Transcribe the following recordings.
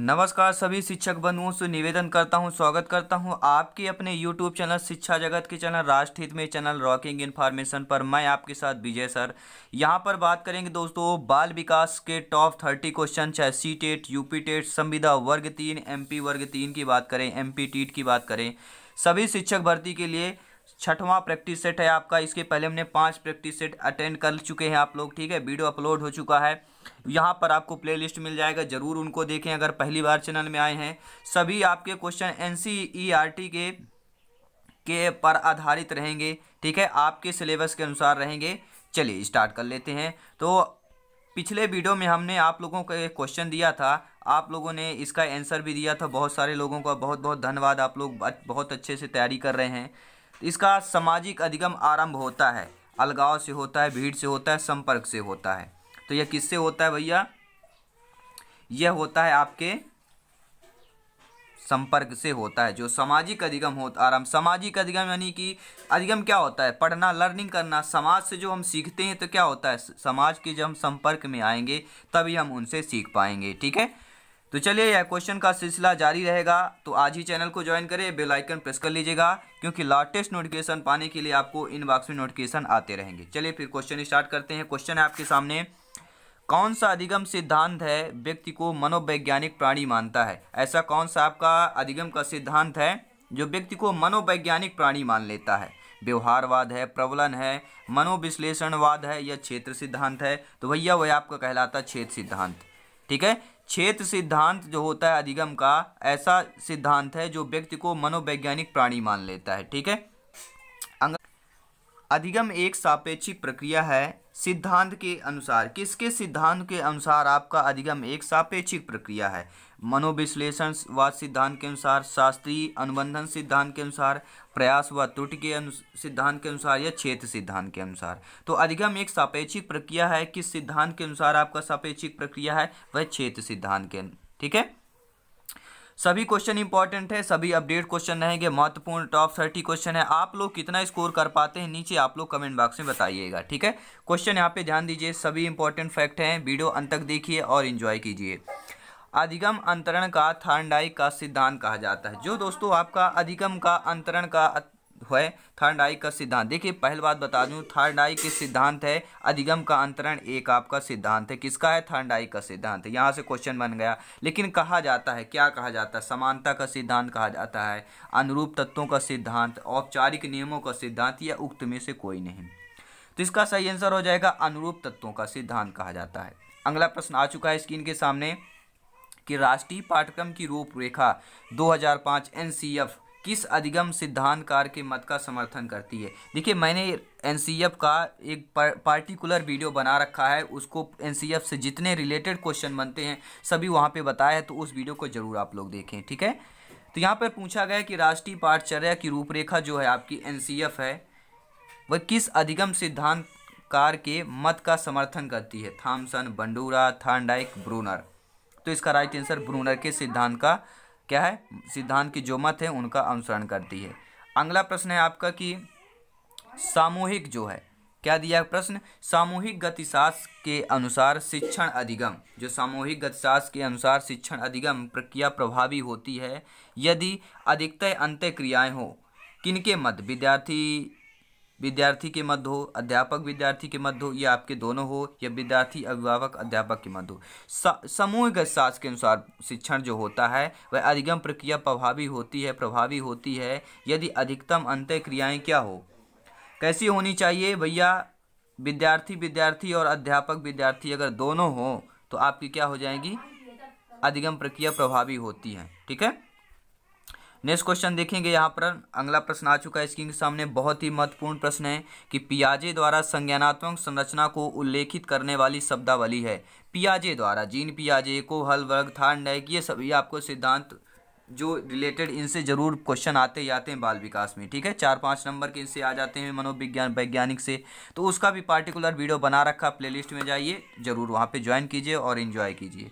नमस्कार सभी शिक्षक बंधुओं से निवेदन करता हूं स्वागत करता हूं आपके अपने यूट्यूब चैनल शिक्षा जगत के चैनल राष्ट्रहित में चैनल रॉकिंग इन्फॉर्मेशन पर मैं आपके साथ विजय सर यहां पर बात करेंगे दोस्तों बाल विकास के टॉप थर्टी क्वेश्चन चाहे सी टेट यूपी टेट संविदा वर्ग तीन पी वर्ग तीन की बात करें पी टीट की बात करें सभी शिक्षक भर्ती के लिए छठवां प्रैक्टिस सेट है आपका इसके पहले हमने पाँच प्रैक्टिस सेट अटेंड कर चुके हैं आप लोग ठीक है वीडियो अपलोड हो चुका है यहाँ पर आपको प्लेलिस्ट मिल जाएगा ज़रूर उनको देखें अगर पहली बार चैनल में आए हैं सभी आपके क्वेश्चन एन e के के पर आधारित रहेंगे ठीक है आपके सिलेबस के अनुसार रहेंगे चलिए स्टार्ट कर लेते हैं तो पिछले वीडियो में हमने आप लोगों को एक क्वेश्चन दिया था आप लोगों ने इसका आंसर भी दिया था बहुत सारे लोगों का बहुत बहुत धन्यवाद आप लोग बहुत अच्छे से तैयारी कर रहे हैं इसका सामाजिक अधिगम आरंभ होता है अलगाव से होता है भीड़ से होता है संपर्क से होता है तो यह किससे होता है भैया यह होता है आपके संपर्क से होता है जो सामाजिक अधिगम होता आराम सामाजिक अधिगम यानी कि अधिगम क्या होता है पढ़ना लर्निंग करना समाज से जो हम सीखते हैं तो क्या होता है समाज के जब हम संपर्क में आएंगे तभी हम उनसे सीख पाएंगे ठीक है तो चलिए यह क्वेश्चन का सिलसिला जारी रहेगा तो आज ही चैनल को ज्वाइन करें बेल आइकन प्रेस कर लीजिएगा क्योंकि लेटेस्ट नोटिफिकेशन पाने के लिए आपको इनबॉक्स में नोटिफिकेशन आते रहेंगे चलिए फिर क्वेश्चन स्टार्ट करते हैं क्वेश्चन है आपके सामने कौन सा अधिगम सिद्धांत है व्यक्ति को मनोवैज्ञानिक प्राणी मानता है ऐसा कौन सा आपका अधिगम का सिद्धांत है जो व्यक्ति को मनोवैज्ञानिक प्राणी मान लेता है व्यवहारवाद है प्रबलन है मनोविश्लेषणवाद है या क्षेत्र सिद्धांत है तो भैया वह आपका कहलाता क्षेत्र सिद्धांत ठीक है क्षेत्र सिद्धांत जो होता है अधिगम का ऐसा सिद्धांत है जो व्यक्ति को मनोवैज्ञानिक प्राणी मान लेता है ठीक है अधिगम एक सापेक्षिक प्रक्रिया है सिद्धांत के अनुसार किसके सिद्धांत के अनुसार आपका अधिगम एक सापेक्षिक प्रक्रिया है मनोविश्लेषण व सिद्धांत के अनुसार शास्त्रीय अनुबंधन सिद्धांत के अनुसार प्रयास व त्रुटि के सिद्धांत के अनुसार या क्षेत्र सिद्धांत के अनुसार तो अधिगम एक सापेक्षिक प्रक्रिया है किस सिद्धांत के अनुसार आपका सापेक्षिक प्रक्रिया है वह क्षेत्र सिद्धांत के ठीक है सभी क्वेश्चन इंपॉर्टेंट है सभी अपडेट क्वेश्चन रहेंगे महत्वपूर्ण टॉप थर्टी क्वेश्चन है आप लोग कितना स्कोर कर पाते हैं नीचे आप लोग कमेंट बॉक्स में बताइएगा ठीक है क्वेश्चन यहाँ पे ध्यान दीजिए सभी इंपॉर्टेंट फैक्ट हैं वीडियो अंत तक देखिए और इन्जॉय कीजिए अधिगम अंतरण का थार्डाई का सिद्धांत कहा जाता है जो दोस्तों आपका अधिगम का अंतरण का है थर्ड आई का सिद्धांत देखिए पहली बात बता दूं थर्ड आई के सिद्धांत है अधिगम का अंतरण एक आपका सिद्धांत है किसका है थर्ड आई का सिद्धांत है यहाँ से क्वेश्चन बन गया लेकिन कहा जाता है क्या कहा जाता है समानता का सिद्धांत कहा जाता है अनुरूप तत्वों का सिद्धांत औपचारिक नियमों का सिद्धांत या उक्त में से कोई नहीं तो इसका सही आंसर हो जाएगा अनुरूप तत्वों का सिद्धांत कहा जाता है अगला प्रश्न आ चुका है स्क्रीन के सामने कि राष्ट्रीय पाठ्यक्रम की रूपरेखा 2005 एनसीएफ किस अधिगम सिद्धांतकार के मत का समर्थन करती है देखिए मैंने एन का एक पार्टिकुलर वीडियो बना रखा है उसको एन से जितने रिलेटेड क्वेश्चन बनते हैं सभी वहाँ पे बताया है तो उस वीडियो को ज़रूर आप लोग देखें ठीक है तो यहाँ पर पूछा गया कि राष्ट्रीय पाठचर्या की रूपरेखा जो है आपकी एन है वह किस अधिगम सिद्धांतकार के मत का समर्थन करती है थामसन बंडूरा थांडाइक ब्रूनर तो इसका राइट आंसर ब्रूनर के सिद्धांत का क्या है सिद्धांत की जो मत है उनका अनुसरण करती है अगला प्रश्न है आपका कि सामूहिक जो है क्या दिया प्रश्न सामूहिक गतिशास्त्र के अनुसार शिक्षण अधिगम जो सामूहिक गतिशास्त्र के अनुसार शिक्षण अधिगम प्रक्रिया प्रभावी होती है यदि अधिकतर अंत्य क्रियाएँ हों किनके मत विद्यार्थी विद्यार्थी के मध्य हो अध्यापक विद्यार्थी के मध्य हो या आपके दोनों हो या विद्यार्थी अभिभावक अध्यापक के मध्य हो समूहगत शास्त्र के अनुसार शिक्षण जो होता है वह अधिगम प्रक्रिया प्रभावी होती है प्रभावी होती है यदि अधिकतम अंत्य क्रियाएँ क्या हो कैसी होनी चाहिए भैया विद्यार्थी विद्यार्थी और अध्यापक विद्यार्थी अगर दोनों हों तो आपकी क्या हो जाएगी अधिगम प्रक्रिया प्रभावी होती है ठीक है नेक्स्ट क्वेश्चन देखेंगे यहाँ पर अगला प्रश्न आ चुका है इसके सामने बहुत ही महत्वपूर्ण प्रश्न है कि पियाजे द्वारा संज्ञानात्मक संरचना को उल्लेखित करने वाली शब्दावली है पियाजे द्वारा जीन पियाजे को हल वर्ग थान डैक ये सभी आपको सिद्धांत जो रिलेटेड इनसे जरूर क्वेश्चन आते ही आते हैं बाल विकास में ठीक है चार पाँच नंबर के इनसे आ जाते हैं मनोविज्ञान वैज्ञानिक से तो उसका भी पार्टिकुलर वीडियो बना रखा प्लेलिस्ट में जाइए ज़रूर वहाँ पे ज्वाइन कीजिए और इन्जॉय कीजिए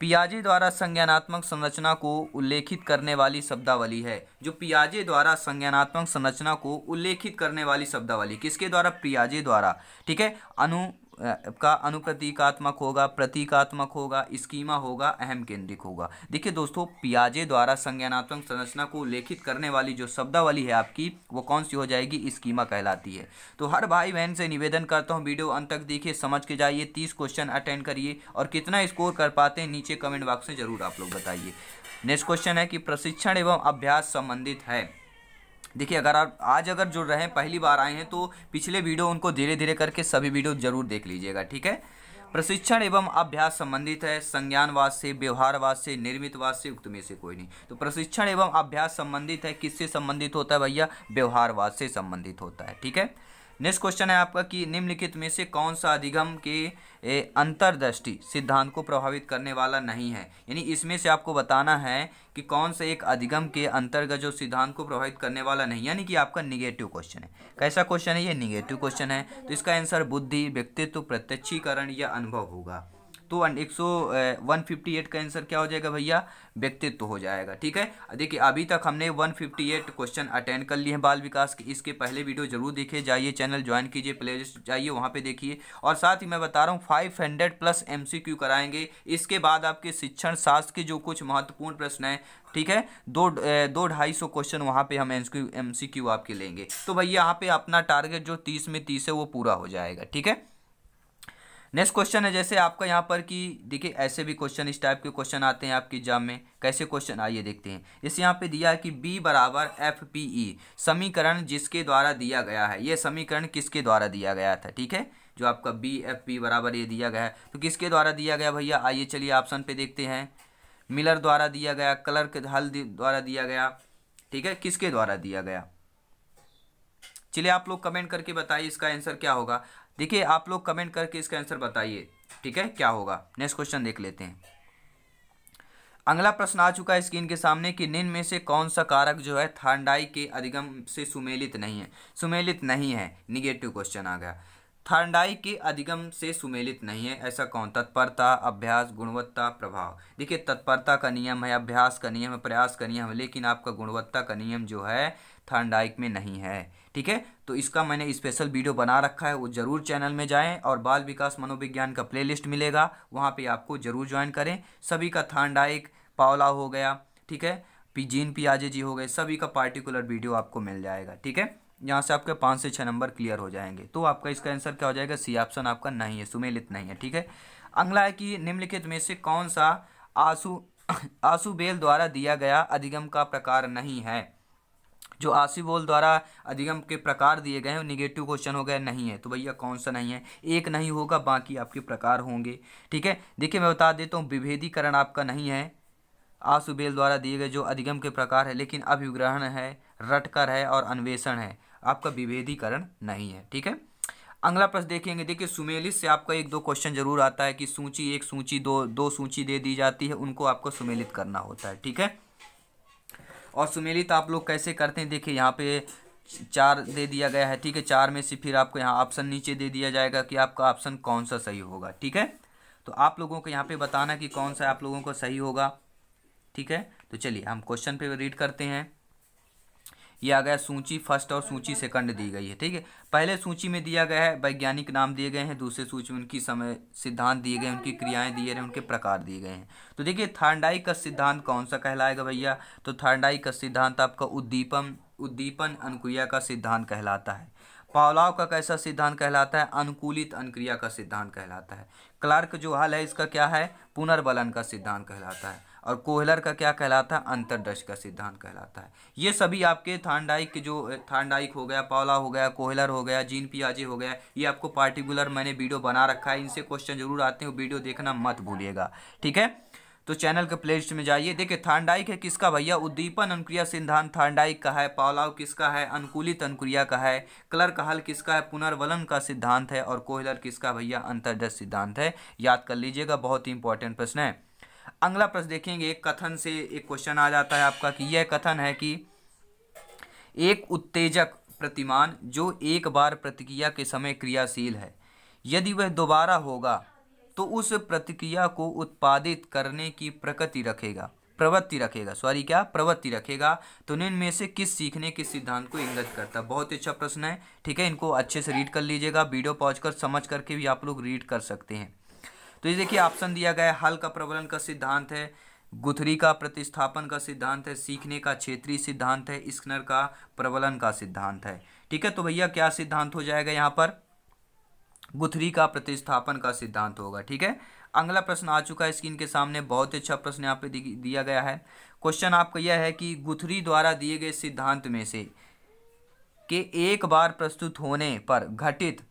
पियाजे द्वारा संज्ञानात्मक संरचना को उल्लेखित करने वाली शब्दावली है जो पियाजे द्वारा संज्ञानात्मक संरचना को उल्लेखित करने वाली शब्दावली किसके द्वारा पियाजे द्वारा ठीक है अनु का अनुप्रतीकात्मक होगा प्रतीकात्मक होगा स्कीमा होगा अहम केंद्रिक होगा देखिए दोस्तों पियाजे द्वारा संज्ञानात्मक संरचना को लेखित करने वाली जो शब्दावली है आपकी वो कौन सी हो जाएगी स्कीमा कहलाती है तो हर भाई बहन से निवेदन करता हूँ वीडियो अंत तक देखिए समझ के जाइए तीस क्वेश्चन अटेंड करिए और कितना स्कोर कर पाते हैं नीचे कमेंट बॉक्स में ज़रूर आप लोग बताइए नेक्स्ट क्वेश्चन है कि प्रशिक्षण एवं अभ्यास संबंधित है देखिए अगर आप आज अगर जुड़ रहे हैं पहली बार आए हैं तो पिछले वीडियो उनको धीरे धीरे करके सभी वीडियो जरूर देख लीजिएगा ठीक है प्रशिक्षण एवं अभ्यास संबंधित है संज्ञानवाद से व्यवहारवाद से निर्मितवाद से उक्त में से कोई नहीं तो प्रशिक्षण एवं अभ्यास संबंधित है किससे संबंधित होता है भैया व्यवहारवाद से संबंधित होता है ठीक है नेक्स्ट क्वेश्चन है आपका कि निम्नलिखित में से कौन सा अधिगम के अंतर्दृष्टि सिद्धांत को प्रभावित करने वाला नहीं है यानी इसमें से आपको बताना है कि कौन सा एक अधिगम के अंतर्गत जो सिद्धांत को प्रभावित करने वाला नहीं यानी कि आपका निगेटिव क्वेश्चन है कैसा क्वेश्चन है ये निगेटिव क्वेश्चन है तो इसका आंसर बुद्धि व्यक्तित्व प्रत्यक्षीकरण या अनुभव होगा तो एक सौ वन फिफ्टी एट का आंसर क्या हो जाएगा भैया व्यक्तित्व तो हो जाएगा ठीक है देखिए अभी तक हमने one fifty eight question attend कर लिए हैं बाल विकास के इसके पहले वीडियो जरूर देखिए जाइए चैनल ज्वाइन कीजिए प्ले लिस्ट जाइए वहाँ पर देखिए और साथ ही मैं बता रहा हूँ five hundred plus M C Q कराएंगे इसके बाद आपके शिक्षण शास्त्र के जो कुछ महत्वपूर्ण प्रश्न हैं ठीक है दो दो ढाई सौ क्वेश्चन वहाँ पे हम एम सी क्यू आपके लेंगे तो भैया यहाँ पे अपना टारगेट जो तीस में तीस है वो पूरा हो जाएगा ठीक है नेक्स्ट क्वेश्चन है जैसे आपका यहाँ पर कि देखिए ऐसे भी क्वेश्चन इस टाइप के क्वेश्चन आते हैं आपके एग्जाम में कैसे क्वेश्चन आइए देखते हैं इस यहाँ पे दिया है कि बी बराबर एफ पी ई समीकरण जिसके द्वारा दिया गया है ये समीकरण किसके द्वारा दिया गया था ठीक है जो आपका बी एफ पी बराबर ये दिया गया है तो किसके द्वारा दिया गया भैया आइए चलिए ऑप्शन पे देखते हैं मिलर द्वारा दिया गया कलर के हल द्वारा दिया गया ठीक है किसके द्वारा दिया गया चलिए आप लोग कमेंट करके बताइए इसका आंसर क्या होगा देखिए आप लोग कमेंट करके इसका आंसर बताइए ठीक है क्या होगा नेक्स्ट क्वेश्चन देख लेते हैं अगला प्रश्न आ चुका है स्क्रीन के सामने कि निम्न में से कौन सा कारक जो है थांडाई के अधिगम से सुमेलित नहीं है सुमेलित नहीं है निगेटिव क्वेश्चन आ गया थांडाई के अधिगम से सुमेलित नहीं है ऐसा कौन तत्परता अभ्यास गुणवत्ता प्रभाव देखिए तत्परता का नियम है अभ्यास का नियम है प्रयास का नियम है लेकिन आपका गुणवत्ता का नियम जो है थांडाइक में नहीं है ठीक है तो इसका मैंने स्पेशल वीडियो बना रखा है वो जरूर चैनल में जाएं और बाल विकास मनोविज्ञान का प्लेलिस्ट मिलेगा वहाँ पे आपको जरूर ज्वाइन करें सभी का थांडाइक पावला हो गया ठीक है पी पी पियाजे जी हो गए सभी का पार्टिकुलर वीडियो आपको मिल जाएगा ठीक है यहाँ से आपके पाँच से छः नंबर क्लियर हो जाएंगे तो आपका इसका आंसर क्या हो जाएगा सी ऑप्शन आपका नहीं है सुमेलित नहीं है ठीक है अगला है कि निम्नलिखित में से कौन सा आंसू आंसू बेल द्वारा दिया गया अधिगम का प्रकार नहीं है जो आशी बोल द्वारा अधिगम के प्रकार दिए गए हैं निगेटिव क्वेश्चन हो गए नहीं है तो भैया कौन सा नहीं है एक नहीं होगा बाकी आपके प्रकार होंगे ठीक है देखिए मैं बता देता हूँ विभेदीकरण आपका नहीं है आशुबेल द्वारा दिए गए जो अधिगम के प्रकार है लेकिन अभिग्रहण है रटकर है और अन्वेषण है आपका विभेदीकरण नहीं है ठीक है अगला प्रश्न देखेंगे देखिए सुमेलित से आपका एक दो क्वेश्चन जरूर आता है कि सूची एक सूची दो दो सूची दे दी जाती है उनको आपको सुमेलित करना होता है ठीक है और सुमेलित तो आप लोग कैसे करते हैं देखिए यहाँ पे चार दे दिया गया है ठीक है चार में से फिर आपको यहाँ ऑप्शन नीचे दे दिया जाएगा कि आपका ऑप्शन कौन सा सही होगा ठीक है तो आप लोगों को यहाँ पे बताना कि कौन सा आप लोगों को सही होगा ठीक है तो चलिए हम क्वेश्चन पे रीड करते हैं ये आ गया सूची फर्स्ट और सूची सेकंड दी गई है ठीक है पहले सूची में दिया गया है वैज्ञानिक नाम दिए गए हैं दूसरे सूची में उनकी समय सिद्धांत दिए गए उनकी क्रियाएं दिए गए उनके प्रकार दिए गए हैं तो देखिए थांडाई का सिद्धांत कौन सा कहलाएगा भैया तो थांडाई का सिद्धांत आपका उद्दीपन उद्दीपन अनुक्रिया का सिद्धांत कहलाता है पावलाव का कैसा सिद्धांत कहलाता है अनुकूलित अनुक्रिया का सिद्धांत कहलाता है क्लार्क जो हाल है इसका क्या है पुनर्बलन का सिद्धांत कहलाता है और कोहलर का क्या कहलाता है अंतरदश का सिद्धांत कहलाता है ये सभी आपके थानडाइक के जो थानडाइक हो गया पावला हो गया कोहलर हो गया जीन पियाजे हो गया ये आपको पार्टिकुलर मैंने वीडियो बना रखा है इनसे क्वेश्चन जरूर आते हैं वीडियो देखना मत भूलिएगा ठीक है तो चैनल के प्लेलिस्ट में जाइए देखिए थानडाइक है किसका भैया उद्दीपन अनुक्रिया सिद्धांत थांडाइक का है पावलाव किसका है अनुकूलित अनुक्रिया का है कलर का हल किसका है पुनर्वलन का सिद्धांत है और कोहलर किसका भैया अंतर्दश सिद्धांत है याद कर लीजिएगा बहुत ही इंपॉर्टेंट प्रश्न है अगला प्रश्न देखेंगे कथन से एक क्वेश्चन आ जाता है आपका कि यह कथन है कि एक उत्तेजक प्रतिमान जो एक बार प्रतिक्रिया के समय क्रियाशील है यदि वह दोबारा होगा तो उस प्रतिक्रिया को उत्पादित करने की प्रकृति रखेगा प्रवृत्ति रखेगा सॉरी क्या प्रवृत्ति रखेगा तो इनमें से किस सीखने के सिद्धांत को इंगित करता है बहुत ही अच्छा प्रश्न है ठीक है इनको अच्छे से रीड कर लीजिएगा वीडियो पहुँच कर समझ करके भी आप लोग रीड कर सकते हैं तो ये देखिए ऑप्शन दिया गया है हल का प्रबलन का सिद्धांत है गुथरी का प्रतिस्थापन का सिद्धांत है सीखने का क्षेत्रीय सिद्धांत है स्कनर का प्रबलन का सिद्धांत है ठीक है तो भैया क्या सिद्धांत हो जाएगा यहाँ पर गुथरी का प्रतिस्थापन का सिद्धांत होगा ठीक है अगला प्रश्न आ चुका है स्क्रीन के सामने बहुत ही अच्छा प्रश्न यहाँ पे दिया गया है क्वेश्चन आपका यह है कि गुथरी द्वारा दिए गए सिद्धांत में से के एक बार प्रस्तुत होने पर घटित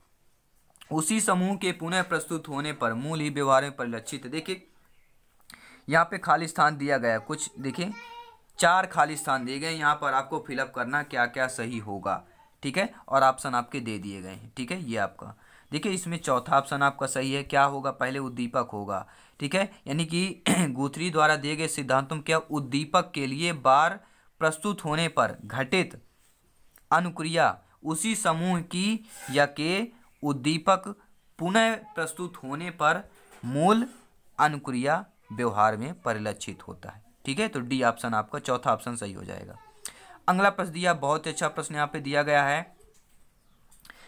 उसी समूह के पुनः प्रस्तुत होने पर मूल ही व्यवहार में परिलक्षित है देखिए यहाँ पे खाली स्थान दिया गया कुछ देखिए चार खाली स्थान दिए गए यहाँ पर आपको फिलअप करना क्या क्या सही होगा ठीक है और ऑप्शन आपके दे दिए गए हैं ठीक है ये आपका देखिए इसमें चौथा ऑप्शन आपका सही है क्या होगा पहले उद्दीपक होगा ठीक है यानी कि गुथरी द्वारा दिए गए सिद्धांतों क्या उद्दीपक के लिए बार प्रस्तुत होने पर घटित अनुक्रिया उसी समूह की या के उद्दीपक पुनः प्रस्तुत होने पर मूल अनुक्रिया व्यवहार में परिलक्षित होता है ठीक है तो डी ऑप्शन आपका चौथा ऑप्शन सही हो जाएगा अगला प्रश्न दिया बहुत अच्छा प्रश्न यहाँ पे दिया गया है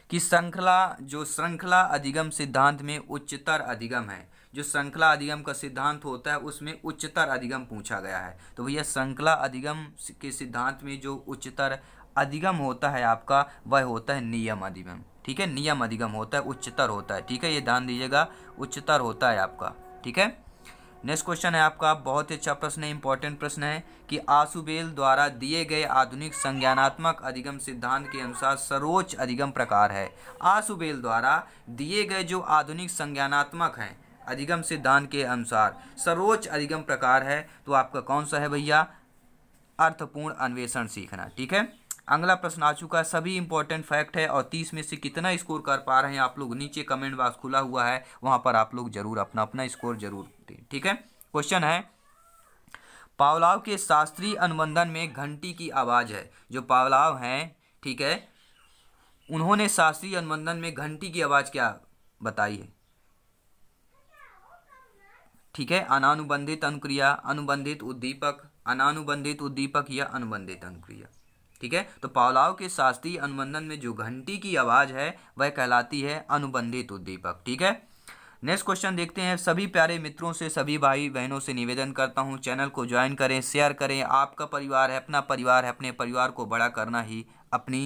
कि श्रृंखला जो श्रृंखला अधिगम सिद्धांत में उच्चतर अधिगम है जो श्रृंखला अधिगम का सिद्धांत होता है उसमें उच्चतर अधिगम पूछा गया है तो भैया श्रृंखला अधिगम के सिद्धांत में जो उच्चतर अधिगम होता है आपका वह होता है नियम अधिगम ठीक है नियम अधिगम होता है उच्चतर होता है ठीक है ये ध्यान दीजिएगा उच्चतर होता है आपका ठीक है नेक्स्ट क्वेश्चन है आपका बहुत ही अच्छा प्रश्न है इंपॉर्टेंट प्रश्न है कि आसुबेल द्वारा दिए गए आधुनिक संज्ञानात्मक अधिगम सिद्धांत के अनुसार सर्वोच्च अधिगम प्रकार है आसुबेल द्वारा दिए गए जो आधुनिक संज्ञानात्मक हैं अधिगम सिद्धांत के अनुसार सर्वोच्च अधिगम प्रकार है तो आपका कौन सा है भैया अर्थपूर्ण अन्वेषण सीखना ठीक है अगला प्रश्न आ चुका है सभी इंपॉर्टेंट फैक्ट है और तीस में से कितना स्कोर कर पा रहे हैं आप लोग नीचे कमेंट बॉक्स खुला हुआ है वहां पर आप लोग जरूर अपना अपना स्कोर जरूर दें ठीक है क्वेश्चन है पावलाव के शास्त्रीय अनुबंधन में घंटी की आवाज़ है जो पावलाव हैं ठीक है उन्होंने शास्त्रीय अनुबंधन में घंटी की आवाज़ क्या बताई है ठीक है अनानुबंधित अनुक्रिया अनुबंधित उद्दीपक अनानुबंधित उद्दीपक या अनुबंधित अनुक्रिया ठीक है तो पावलाव के शास्त्रीय अनुबंधन में जो घंटी की आवाज़ है वह कहलाती है अनुबंधित उद्दीपक ठीक है नेक्स्ट क्वेश्चन देखते हैं सभी प्यारे मित्रों से सभी भाई बहनों से निवेदन करता हूं चैनल को ज्वाइन करें शेयर करें आपका परिवार है अपना परिवार है अपने परिवार को बड़ा करना ही अपनी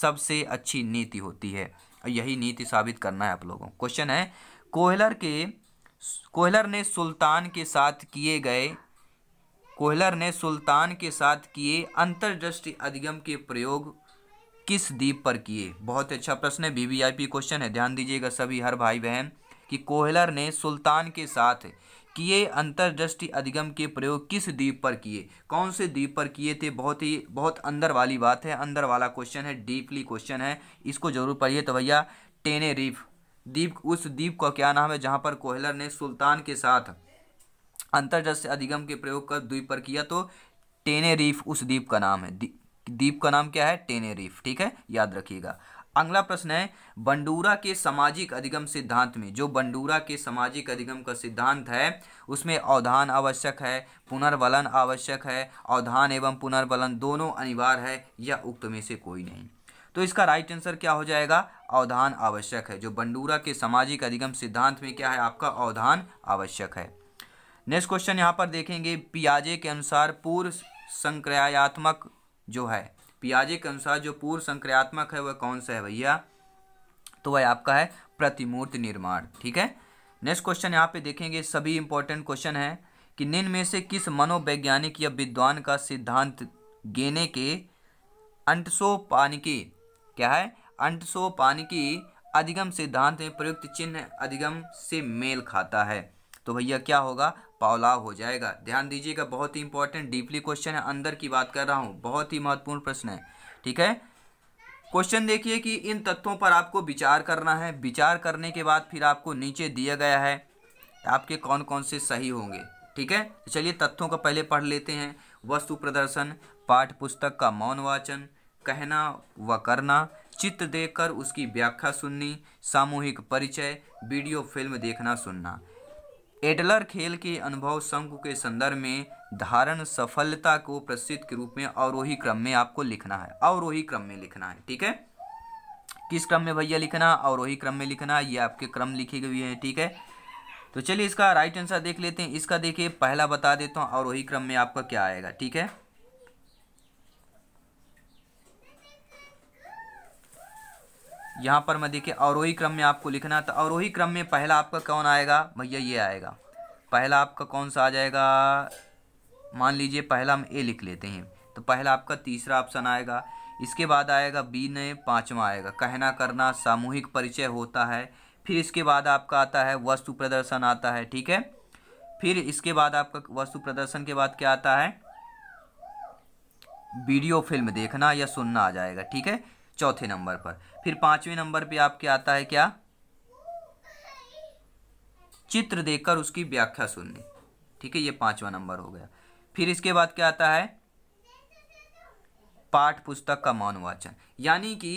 सबसे अच्छी नीति होती है और यही नीति साबित करना है आप लोगों क्वेश्चन है कोहलर के कोहलर ने सुल्तान के साथ किए गए कोहलर ने सुल्तान के साथ किए अंतर्दृष्टि अधिगम के प्रयोग किस द्वीप पर किए बहुत अच्छा प्रश्न है वीवीआईपी क्वेश्चन है ध्यान दीजिएगा सभी हर भाई बहन कि कोहलर ने सुल्तान के साथ किए अंतर्दृष्टि अधिगम के प्रयोग किस द्वीप पर किए कौन से द्वीप पर किए थे बहुत ही बहुत अंदर वाली बात है अंदर वाला क्वेश्चन है डीपली क्वेश्चन है इसको जरूर पढ़िए तो भैया टेने द्वीप उस द्वीप का क्या नाम है जहाँ पर कोहलर ने सुल्तान के साथ अंतर्जल अधिगम के प्रयोग कर द्वीप पर किया तो टेनेरीफ उस द्वीप का नाम है द्वीप का नाम क्या है टेनेरीफ ठीक है याद रखिएगा अगला प्रश्न है बंडूरा के सामाजिक अधिगम सिद्धांत में जो बंडूरा के सामाजिक अधिगम का सिद्धांत है उसमें अवधान आवश्यक है पुनर्वलन आवश्यक है अवधान एवं पुनर्वलन दोनों अनिवार्य है या उक्त में से कोई नहीं तो इसका राइट आंसर क्या हो जाएगा अवधान आवश्यक है जो बंडूरा के सामाजिक अधिगम सिद्धांत में क्या है आपका अवधान आवश्यक है नेक्स्ट क्वेश्चन यहाँ पर देखेंगे पियाजे के अनुसार पूर्व संक्रयात्मक जो है पियाजे के अनुसार जो पूर्व संक्रयात्मक है वह कौन सा है भैया तो वह आपका है प्रतिमूर्ति निर्माण ठीक है नेक्स्ट क्वेश्चन यहाँ पे देखेंगे सभी इंपॉर्टेंट क्वेश्चन है कि निन्न में से किस मनोवैज्ञानिक या विद्वान का सिद्धांत गेने के पानिकी क्या है अंटसो पानिकी अधिगम सिद्धांत में प्रयुक्त चिन्ह अधिगम से मेल खाता है तो भैया क्या होगा पावलाव हो जाएगा ध्यान दीजिएगा बहुत ही इंपॉर्टेंट डीपली क्वेश्चन है अंदर की बात कर रहा हूँ बहुत ही महत्वपूर्ण प्रश्न है ठीक है क्वेश्चन देखिए कि इन तत्वों पर आपको विचार करना है विचार करने के बाद फिर आपको नीचे दिया गया है आपके कौन कौन से सही होंगे ठीक है तो चलिए तत्वों का पहले पढ़ लेते हैं वस्तु प्रदर्शन पाठ पुस्तक का मौन वाचन कहना व करना चित्र देखकर उसकी व्याख्या सुननी सामूहिक परिचय वीडियो फिल्म देखना सुनना एडलर खेल के अनुभव संघ के संदर्भ में धारण सफलता को प्रसिद्ध के रूप में अवरोही क्रम में आपको लिखना है अवरोही क्रम में लिखना है ठीक है किस क्रम में भैया लिखना अवरोही क्रम में लिखना ये आपके क्रम लिखे हुए हैं ठीक है तो चलिए इसका राइट आंसर देख लेते हैं इसका देखिए पहला बता देता हूँ अवरोही क्रम में आपका क्या आएगा ठीक है यहाँ पर मैं देखिए अवरोही क्रम में आपको लिखना तो अवरोही क्रम में पहला आपका कौन आएगा भैया ये आएगा पहला आपका कौन सा आ जाएगा मान लीजिए पहला हम ए लिख लेते हैं तो पहला आपका तीसरा ऑप्शन आएगा इसके बाद आएगा बी ने पाँचवा आएगा कहना करना सामूहिक परिचय होता है फिर इसके बाद आपका आता है वस्तु प्रदर्शन आता है ठीक है फिर इसके बाद आपका वस्तु प्रदर्शन के बाद क्या आता है वीडियो फिल्म देखना या सुनना आ जाएगा ठीक है चौथे नंबर पर फिर पांचवें नंबर पे आपके आता है क्या चित्र देखकर उसकी व्याख्या सुननी ठीक है ये पांचवा नंबर हो गया फिर इसके बाद क्या आता है पाठ पुस्तक का मौन वाचन यानी कि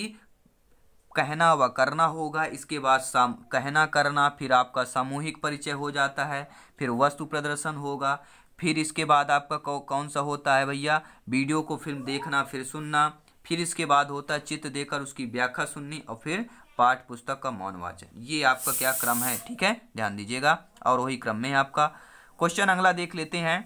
कहना व करना होगा इसके बाद साम कहना करना फिर आपका सामूहिक परिचय हो जाता है फिर वस्तु प्रदर्शन होगा फिर इसके बाद आपका कौ, कौन सा होता है भैया वीडियो को फिल्म देखना फिर सुनना फिर इसके बाद होता है चित्त देकर उसकी व्याख्या सुननी और फिर पाठ पुस्तक का मौन वाचन ये आपका क्या क्रम है ठीक है ध्यान दीजिएगा और वही क्रम में आपका क्वेश्चन अगला देख लेते हैं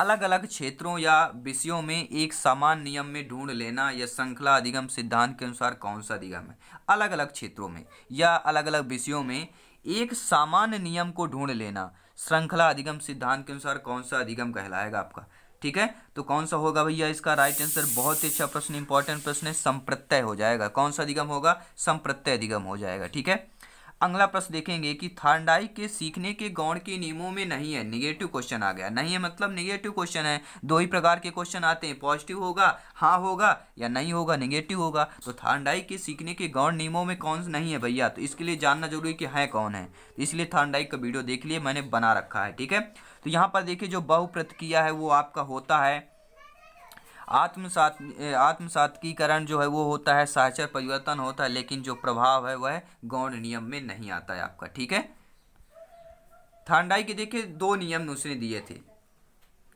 अलग अलग क्षेत्रों या विषयों में एक समान नियम में ढूंढ लेना या श्रृंखला अधिगम सिद्धांत के अनुसार कौन सा अधिगम है अलग अलग क्षेत्रों में या अलग अलग विषयों में एक सामान्य नियम को ढूंढ लेना श्रृंखला अधिगम सिद्धांत के अनुसार कौन सा अधिगम कहलाएगा आपका ठीक है तो कौन सा होगा भैया इसका राइट आंसर बहुत ही अच्छा प्रश्न इंपॉर्टेंट प्रश्न है संप्रत्यय हो जाएगा कौन सा अधिगम होगा संप्रत्यय अधिगम हो जाएगा ठीक है अगला प्रश्न देखेंगे कि थार्डाई के सीखने के गौण के नियमों में नहीं है निगेटिव क्वेश्चन आ गया नहीं है मतलब निगेटिव क्वेश्चन है दो ही प्रकार के क्वेश्चन आते हैं पॉजिटिव होगा हाँ होगा या नहीं होगा निगेटिव होगा तो थार्डाई के सीखने के गौण नियमों में कौन नहीं है भैया तो इसके लिए जानना जरूरी कि है कौन है तो इसलिए थार्डाई का वीडियो देख लिए मैंने बना रखा है ठीक है तो यहाँ पर देखिए जो बहुप्रतिक्रिया है वो आपका होता है आत्मसात आत्मसातकीकरण जो है वो होता है साक्षर परिवर्तन होता है लेकिन जो प्रभाव है वह गौण नियम में नहीं आता है आपका ठीक है थांडाई के देखिए दो नियम उसने दिए थे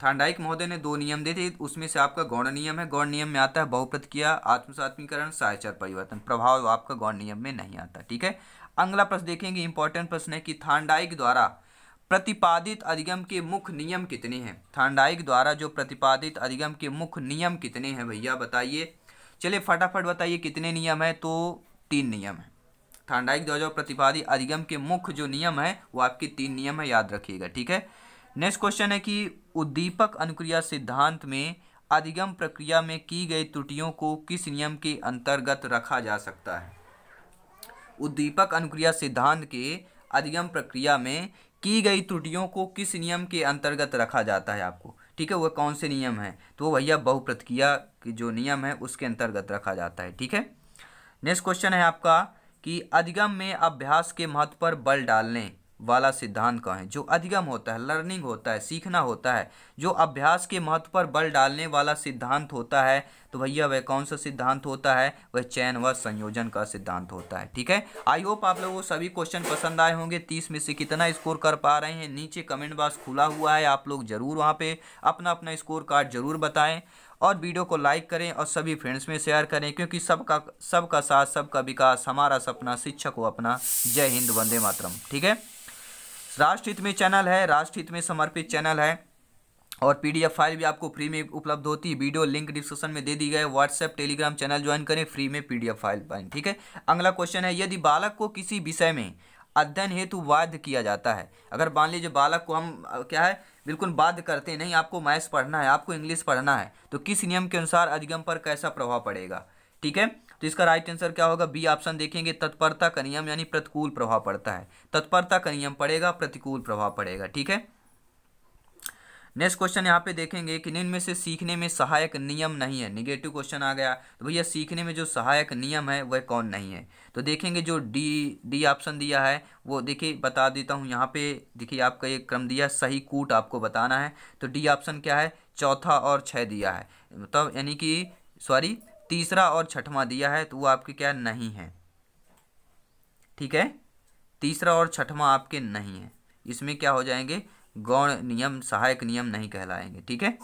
थांडाइक महोदय ने दो नियम दिए थे उसमें से आपका गौण नियम है गौण नियम में आता है बहुप्रत किया आत्मसात्मीकरण साहचर परिवर्तन प्रभाव आपका गौण नियम में नहीं आता ठीक है अगला प्रश्न देखेंगे इंपॉर्टेंट प्रश्न है कि थांडाइक द्वारा प्रतिपादित अधिगम के मुख्य नियम कितने हैं थांडाइक द्वारा जो प्रतिपादित अधिगम के मुख्य नियम कितने हैं भैया बताइए चलिए फटाफट बताइए कितने नियम है तो तीन नियम है थांडाइक द्वारा प्रतिपादित अधिगम के मुख्य जो नियम है वो आपके तीन नियम है याद रखिएगा ठीक है नेक्स्ट क्वेश्चन है कि उद्दीपक अनुक्रिया सिद्धांत में अधिगम प्रक्रिया में की गई त्रुटियों को किस नियम के अंतर्गत रखा जा सकता है उद्दीपक अनुक्रिया सिद्धांत के अधिगम प्रक्रिया में की गई त्रुटियों को किस नियम के अंतर्गत रखा जाता है आपको ठीक है वह कौन से नियम है तो भैया बहुप्रतिक्रिया की जो नियम है उसके अंतर्गत रखा जाता है ठीक है नेक्स्ट क्वेश्चन है आपका कि अधिगम में अभ्यास के महत्व पर बल डालने वाला सिद्धांत का है जो अधिगम होता है लर्निंग होता है सीखना होता है जो अभ्यास के महत्व पर बल डालने वाला सिद्धांत होता है तो भैया वह कौन सा सिद्धांत होता है वह चयन व संयोजन का सिद्धांत होता है ठीक है आई होप आप लोगों को सभी क्वेश्चन पसंद आए होंगे तीस में से कितना स्कोर कर पा रहे हैं नीचे कमेंट बॉक्स खुला हुआ है आप लोग जरूर वहाँ पर अपना अपना स्कोर कार्ड जरूर बताएँ और वीडियो को लाइक करें और सभी फ्रेंड्स में शेयर करें क्योंकि सबका सबका साथ सबका विकास हमारा सपना शिक्षक हो अपना जय हिंद वंदे मातरम ठीक है राष्ट्रहित में चैनल है राष्ट्रहित में समर्पित चैनल है और पीडीएफ फाइल भी आपको फ्री में उपलब्ध होती है वीडियो लिंक डिस्क्रिप्शन में दे दी गए व्हाट्सएप टेलीग्राम चैनल ज्वाइन करें फ्री में पीडीएफ फाइल पाएं ठीक है अगला क्वेश्चन है यदि बालक को किसी विषय में अध्ययन हेतु बाध्य किया जाता है अगर मान लीजिए बालक को हम क्या है बिल्कुल बाध्य करते हैं नहीं आपको मैथ्स पढ़ना है आपको इंग्लिश पढ़ना है तो किस नियम के अनुसार अधिगम पर कैसा प्रभाव पड़ेगा ठीक है तो इसका राइट आंसर क्या होगा बी ऑप्शन देखेंगे तत्परता का नियम यानी प्रतिकूल प्रभाव पड़ता है तत्परता का नियम पड़ेगा प्रतिकूल प्रभाव पड़ेगा ठीक है नेक्स्ट क्वेश्चन यहाँ पे देखेंगे कि निम्न में से सीखने में सहायक नियम नहीं है निगेटिव क्वेश्चन आ गया तो भैया सीखने में जो सहायक नियम है वह कौन नहीं है तो देखेंगे जो डी डी ऑप्शन दिया है वो देखिए बता देता हूँ यहाँ पे देखिए आपका एक क्रम दिया सही कूट आपको बताना है तो डी ऑप्शन क्या है चौथा और छः दिया है मतलब तो यानी कि सॉरी तीसरा और छठवां दिया है तो वो आपके क्या नहीं है ठीक है तीसरा और छठवां आपके नहीं है इसमें क्या हो जाएंगे गौण नियम सहायक नियम नहीं कहलाएंगे ठीक है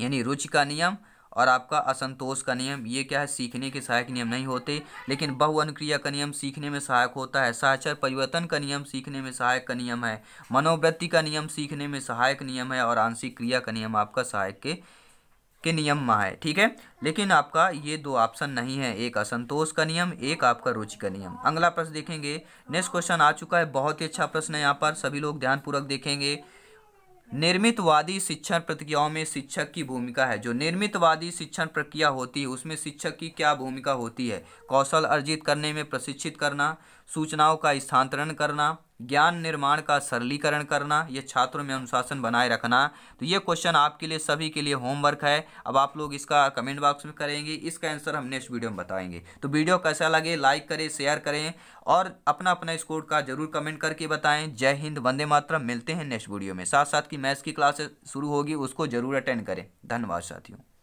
यानी रुचि का नियम और आपका असंतोष का नियम ये क्या है सीखने के सहायक नियम नहीं होते लेकिन बहुअनुक्रिया का नियम सीखने में सहायक होता है साक्षर परिवर्तन का नियम सीखने में सहायक का नियम है मनोवृत्ति का नियम सीखने में सहायक नियम है और आंशिक क्रिया का नियम आपका सहायक के के नियम माँ है ठीक है लेकिन आपका ये दो ऑप्शन नहीं है एक असंतोष का नियम एक आपका रुचि का नियम अगला प्रश्न देखेंगे नेक्स्ट क्वेश्चन आ चुका है बहुत ही अच्छा प्रश्न है यहाँ पर सभी लोग ध्यानपूर्वक देखेंगे निर्मितवादी शिक्षण प्रक्रियाओं में शिक्षक की भूमिका है जो निर्मितवादी शिक्षण प्रक्रिया होती है उसमें शिक्षक की क्या भूमिका होती है कौशल अर्जित करने में प्रशिक्षित करना सूचनाओं का स्थानांतरण करना ज्ञान निर्माण का सरलीकरण करना ये छात्रों में अनुशासन बनाए रखना तो ये क्वेश्चन आपके लिए सभी के लिए होमवर्क है अब आप लोग इसका कमेंट बॉक्स में करेंगे इसका आंसर हम नेक्स्ट वीडियो में बताएंगे तो वीडियो कैसा लगे लाइक करें शेयर करें और अपना अपना स्कोर का जरूर कमेंट करके बताएं जय हिंद वंदे मातरम मिलते हैं नेक्स्ट वीडियो में साथ साथ की मैथ्स की क्लासेस शुरू होगी उसको जरूर अटेंड करें धन्यवाद साथियों